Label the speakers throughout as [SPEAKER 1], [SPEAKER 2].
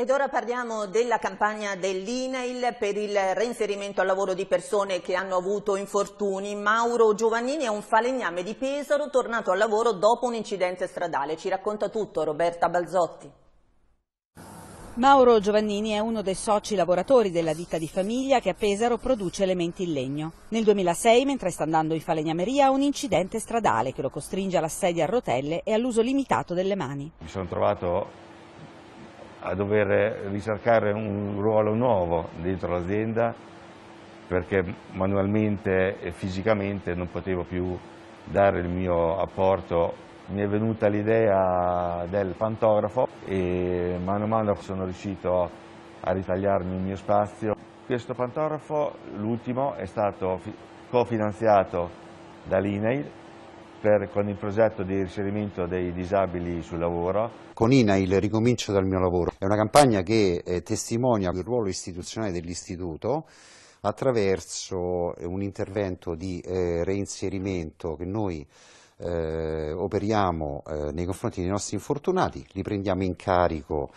[SPEAKER 1] Ed ora parliamo della campagna dell'INAIL per il reinserimento al lavoro di persone che hanno avuto infortuni. Mauro Giovannini è un falegname di Pesaro tornato al lavoro dopo un incidente stradale. Ci racconta tutto Roberta Balzotti.
[SPEAKER 2] Mauro Giovannini è uno dei soci lavoratori della ditta di famiglia che a Pesaro produce elementi in legno. Nel 2006, mentre sta andando in falegnameria, ha un incidente stradale che lo costringe alla sedia a rotelle e all'uso limitato delle mani.
[SPEAKER 3] Mi sono trovato a dover ricercare un ruolo nuovo dentro l'azienda perché manualmente e fisicamente non potevo più dare il mio apporto. Mi è venuta l'idea del pantografo e mano a mano sono riuscito a ritagliarmi il mio spazio. Questo pantografo, l'ultimo, è stato cofinanziato dall'INAIL per, con il progetto
[SPEAKER 4] di riferimento dei disabili sul lavoro. Con INA il ricomincio dal mio lavoro è una campagna che eh, testimonia il ruolo istituzionale dell'istituto attraverso un intervento di eh, reinserimento che noi eh, operiamo eh, nei confronti dei nostri infortunati, li prendiamo in carico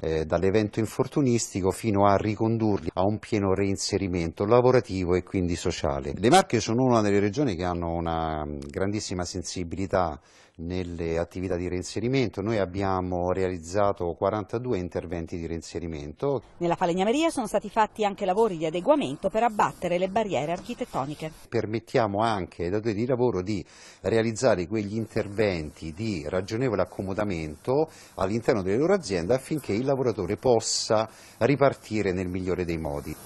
[SPEAKER 4] eh, dall'evento infortunistico fino a ricondurli a un pieno reinserimento lavorativo e quindi sociale. Le Marche sono una delle regioni che hanno una mm, grandissima sensibilità nelle attività di reinserimento, noi abbiamo realizzato 42 interventi di reinserimento.
[SPEAKER 2] Nella falegnameria sono stati fatti anche lavori di adeguamento per abbattere le barriere architettoniche.
[SPEAKER 4] Permettiamo anche ai datori di lavoro di realizzare realizzare quegli interventi di ragionevole accomodamento all'interno delle loro aziende affinché il lavoratore possa ripartire nel migliore dei modi.